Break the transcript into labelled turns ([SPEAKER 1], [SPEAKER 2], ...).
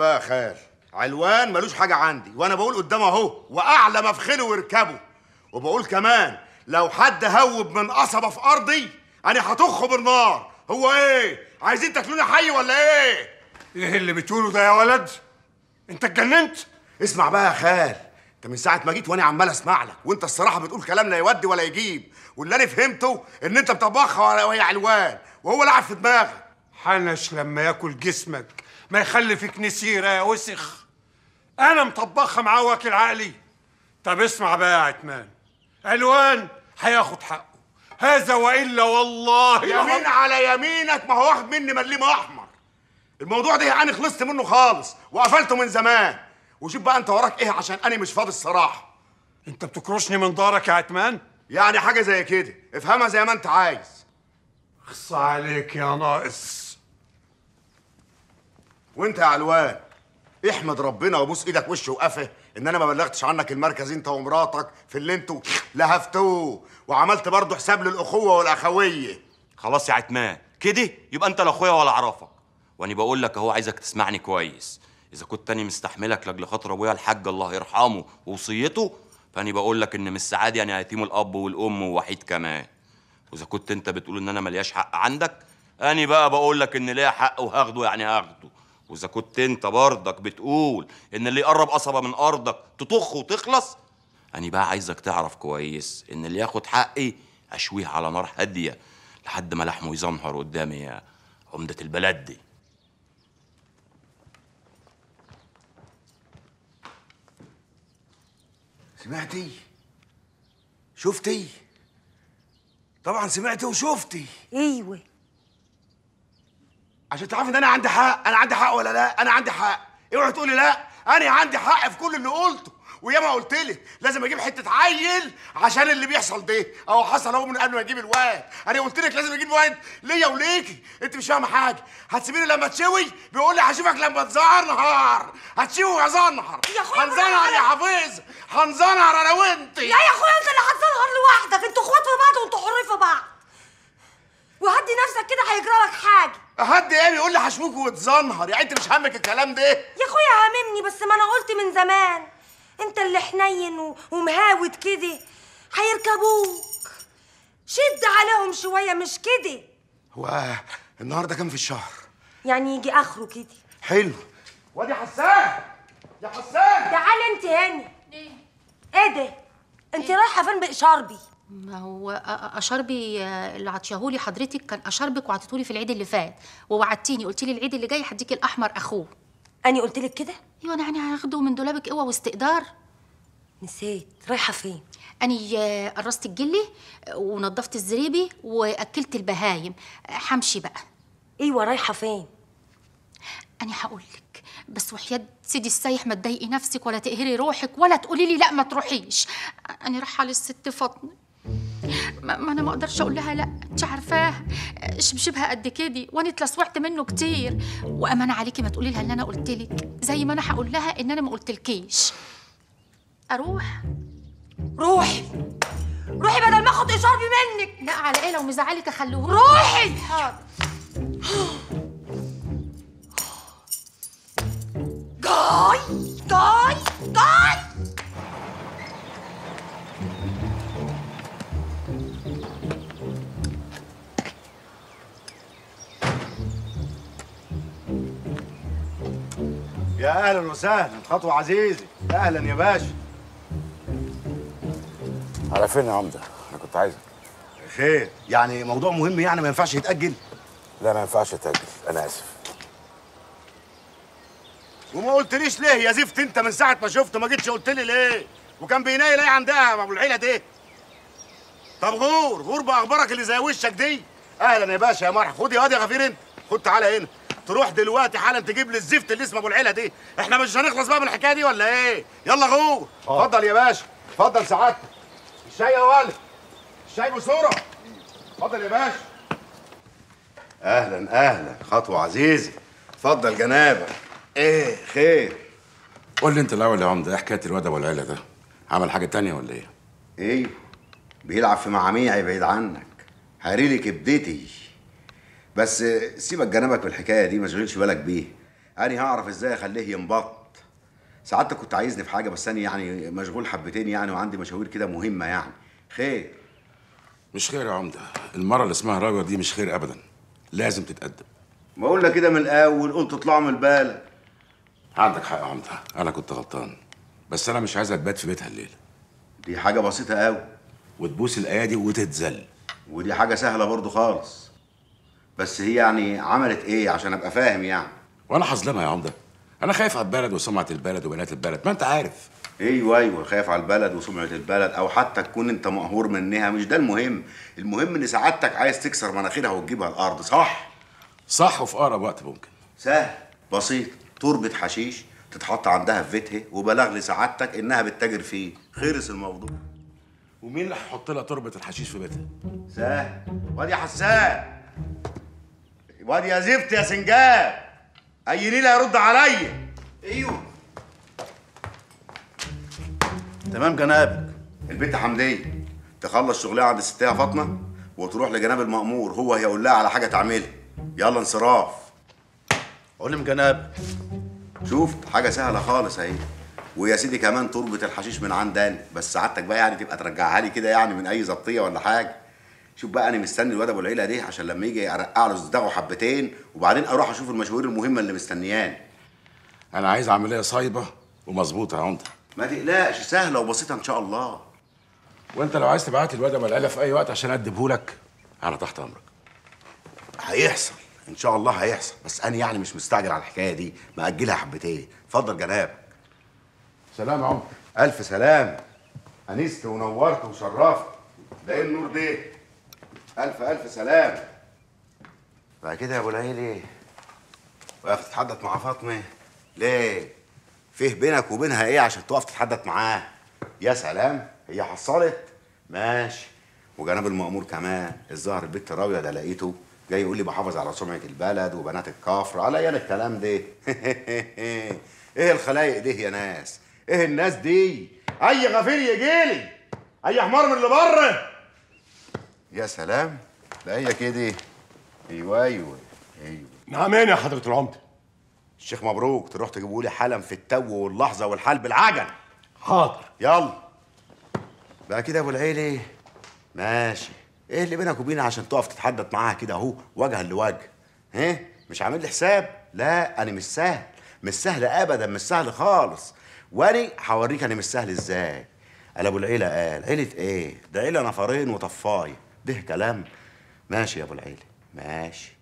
[SPEAKER 1] بقى خال علوان ملوش حاجه عندي وانا بقول قدامه اهو واعلى ما في خيله واركبه وبقول كمان لو حد هوب من قصبه في ارضي انا هطخه بالنار هو ايه عايزين تاكلوني حي ولا ايه ايه اللي بتقوله ده يا ولد انت اتجننت اسمع بقى يا خال انت من ساعه ما جيت وانا عمال اسمع لك وانت الصراحه بتقول كلام لا يودي ولا يجيب واللي انا فهمته ان انت بتطبخها وهي علوان وهو لعب في دماغك حنش لما ياكل جسمك ما يخلف نسيرة يا وسخ أنا مطبخها معاه واكل عقلي طب اسمع بقى يا عتمان ألوان هياخد حقه هذا وإلا والله يمين على يمينك ما هو واخد مني مليم أحمر الموضوع ده يعني خلصت منه خالص وقفلته من زمان وشوف بقى أنت وراك إيه عشان أنا مش فاضي الصراحة أنت بتكرشني من دارك يا عتمان يعني حاجة زي كده افهمها زي ما أنت عايز خص عليك يا ناقص وانت يا علوان احمد ربنا وبوس ايدك وش وقفه ان انا ما بلغتش عنك المركز انت ومراتك في اللي انتوا لهفتوه وعملت برضه حساب للاخوه والاخويه خلاص يا عتمان كده يبقى انت لا اخويا ولا اعرفك واني بقول لك اهو عايزك تسمعني كويس اذا كنت تاني مستحملك لاجل خاطر ابويا الحاج الله يرحمه ووصيته فاني بقول لك ان مش سعادي انا يعني يتيم الاب والام ووحيد كمان واذا كنت انت بتقول ان انا ملياش حق عندك اني بقى بقول لك ان ليا حق وهاخده يعني هاخده واذا كنت انت برضك بتقول ان اللي يقرب قصبه من ارضك تطخ وتخلص انا بقى عايزك تعرف كويس ان اللي ياخد حقي اشويه على نار هاديه لحد ما لحمه يزنهر قدامي يا عمده البلد دي سمعتي شفتي طبعا سمعتي وشفتي ايوه عشان تعرف ان انا عندي حق انا عندي حق ولا لا انا عندي حق اوعي تقولي لا انا عندي حق في كل اللي قلته وياما قلت لك لازم اجيب حته عيل عشان اللي بيحصل ده اهو حصل اهو من قبل ما اجيب الواد انا قلت لك لازم اجيب واد ليا وليكي انت مش فاهمه حاجه هتسيبيني لما تشوي بيقول لي هشوفك لما تزعر نهار هتشوي وهزنهر يا اخويا هنزنهر يا حفيظ هنزنهر انا وانت لا يا اخويا انت اللي هتزنهر لوحدك انتوا اخوات في بعض وانتوا حر في بعض وهدي نفسك كده لك حاجه حد قال يقول لي حشموك وتزنهر يعني انت مش همك الكلام ده يا اخويا هاممني بس ما انا قلت من زمان انت اللي حنين ومهاود كده هيركبوك شد عليهم شويه مش كده هو النهارده كام في الشهر يعني يجي اخره كده حلو وادي حسان يا حسان تعالى انت هاني ايه ايه ده انت رايحه فين بقشربي ما هو اشربي اللي لي حضرتك كان اشربك وعطيتهولي في العيد اللي فات ووعدتيني قلت لي العيد اللي جاي هديك الاحمر اخوه اني قلت لك كده ايوه انا يعني هاخده من دولابك قوه واستقدار نسيت رايحه فين اني آه، قرصت الجلي آه، ونضفت الزريبي واكلت البهايم همشي آه، بقى ايوه رايحه فين اني هقول لك بس وحياة سيدي السايح ما تضايقي نفسك ولا تقهري روحك ولا تقولي لي لا ما تروحيش انا رايحه للست فاطمه ما, ما انا ما اقدرش اقول لها لا انت عارفاه شبشبها قد كده وانا اتلسوعت منه كتير وامانه عليكي ما تقولي لها اللي انا قلت لك زي ما انا هقول لها ان انا ما قلتلكيش اروح روحي
[SPEAKER 2] روحي بدل ما اخد
[SPEAKER 1] اشاربي منك لا على ايه لو مزعلك اخليه روحي حاضر جاي اهلا وسهلا خطوه عزيزي اهلا يا باشا على فين يا عمده انا كنت عايزك خير يعني موضوع مهم يعني ما ينفعش يتاجل لا ما ينفعش يتاجل انا اسف وما قلتليش ليه يا زفت انت من ساعه ما شفته ما جيتش قلت لي ليه وكان بيناي ليه عندها ابو العيله دي طب غور غور باخبارك اللي زي وشك دي اهلا يا باشا يا مرحب خد يا واد يا غفير انت خد تعالى هنا تروح دلوقتي حالا تجيب لي الزفت اللي اسمه ابو العيله دي احنا مش هنخلص بقى من الحكايه دي ولا ايه يلا غور آه. اتفضل يا باشا اتفضل سعادتك الشاي يا ولد الشاي بصوره اتفضل يا باشا اهلا اهلا خطوه عزيزي اتفضل جنابه ايه خير قول لي انت الاول يا عمده ايه حكايه الواد ابو العيله ده عمل حاجه تانية ولا ايه ايه بيلعب في معاميع يبعد عنك هاريلي كبدتي بس سيبك جنبك من الحكايه دي ما تشغلش بالك بيه انا هعرف ازاي اخليه ينبط ساعات كنت عايزني في حاجه بس انا يعني مشغول حبتين يعني وعندي مشاوير كده مهمه يعني خير مش خير يا عمده المره اللي اسمها راجل دي مش خير ابدا لازم تتقدم بقول لك كده من الاول قلت اطلعوا من البال عندك حق يا عمده انا كنت غلطان بس انا مش عايزك تبات في بيتها الليله دي حاجه بسيطه قوي وتبوس الايادي وتتذل ودي حاجه سهله برضو خالص بس هي يعني عملت ايه عشان ابقى فاهم يعني وانا هظلمها يا عمده انا خايف على البلد وسمعه البلد وبنات البلد ما انت عارف ايوه ايوه خايف على البلد وسمعه البلد او حتى تكون انت مقهور منها مش ده المهم المهم ان سعادتك عايز تكسر مناخيرها وتجيبها الارض صح صح وفي اقرب وقت ممكن سهل بسيط تربة حشيش تتحط عندها في بيتها وبلغ لسعادتك انها بتتاجر فيه خلص الموضوع ومين اللي هيحط لها تربه الحشيش في بيتها سهل وادي حسان واد يا زفت يا سنجاب اي ليلة يرد عليا ايوه تمام جنابك البنت حمديه تخلص شغلها عند ستها فاطمه وتروح لجناب المأمور هو هيقول لها على حاجه تعملها يلا انصراف علم جناب شفت حاجه سهله خالص اهي ويا سيدي كمان تربه الحشيش من عندنا بس سعادتك بقى يعني تبقى ترجعها لي كده يعني من اي زبطيه ولا حاجه شوف بقى انا مستني الواد ابو العيله ده عشان لما يجي ارقع له صداعه حبتين وبعدين اروح اشوف المشاوير المهمه اللي مستنيان انا عايز عمليه صايبه ومظبوطه يا عمده ما تقلقش سهله وبسيطه ان شاء الله وانت لو عايز تبعت الواد ابو العيله في اي وقت عشان لك انا تحت امرك هيحصل ان شاء الله هيحصل بس انا يعني مش مستعجل على الحكايه دي ماجلها حبتين اتفضل جناب سلام يا عمر الف سلام انست ونورت وشرفت ده النور ده ألف ألف سلام بقى كده يا أبو نايل إيه؟ واقف تتحدث مع فاطمة؟ ليه؟ فيه بينك وبينها إيه عشان تقف تتحدث معاه؟ يا سلام هي حصلت؟ ماشي وجناب المأمور كمان الظاهر البت الراوية ده لقيته جاي يقول لي بحافظ على سمعة البلد وبنات الكفر على انا الكلام ده ايه الخلايق دي يا ناس؟ ايه الناس دي؟ اي غفير يجيلي اي حمار من اللي بره يا سلام لا هي كده ايوه ايوه ايوه نعم يا حضره العمده الشيخ مبروك تروح تجيبوا لي حلم في التو واللحظه والحال بالعجل حاضر يلا بقى كده ابو العيلي ماشي ايه اللي بينك وبينها عشان تقف تتحدد معاها كده اهو وجها لوجه ها مش عامل لي حساب لا انا مش سهل مش سهل ابدا مش سهل خالص واني هوريك انا مش سهل ازاي قال ابو العيله قال عيله ايه ده عيله نفرين وطفايه ده كلام ماشي يا ابو العيله ماشي